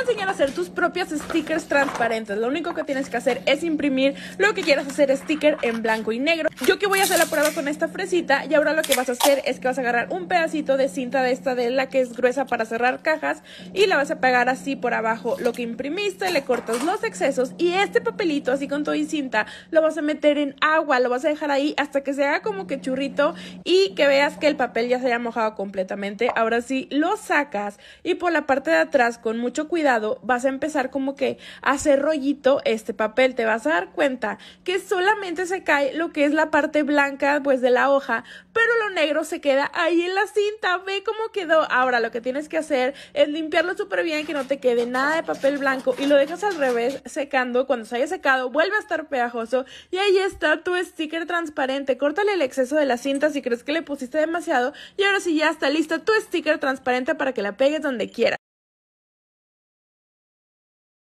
enseñar a hacer tus propios stickers transparentes. Lo único que tienes que hacer es imprimir lo que quieras hacer sticker en blanco y negro. Yo que voy a hacer la prueba con esta fresita y ahora lo que vas a hacer es que vas a agarrar un pedacito de cinta de esta de la que es gruesa para cerrar cajas y la vas a pegar así por abajo lo que imprimiste, le cortas los excesos y este papelito así con todo y cinta lo vas a meter en agua, lo vas a dejar ahí hasta que se haga como que churrito y que veas que el papel ya se haya mojado completamente. Ahora sí lo sacas y por la parte de atrás con mucho cuidado vas a empezar como que a hacer rollito este papel. Te vas a dar cuenta que solamente se cae lo que es la parte blanca pues de la hoja, pero lo negro se queda ahí en la cinta. Ve cómo quedó. Ahora lo que tienes que hacer es limpiarlo súper bien, que no te quede nada de papel blanco y lo dejas al revés secando. Cuando se haya secado, vuelve a estar pegajoso y ahí está tu sticker transparente. Córtale el exceso de la cinta si crees que le pusiste demasiado y ahora sí ya está lista tu sticker transparente para que la pegues donde quieras.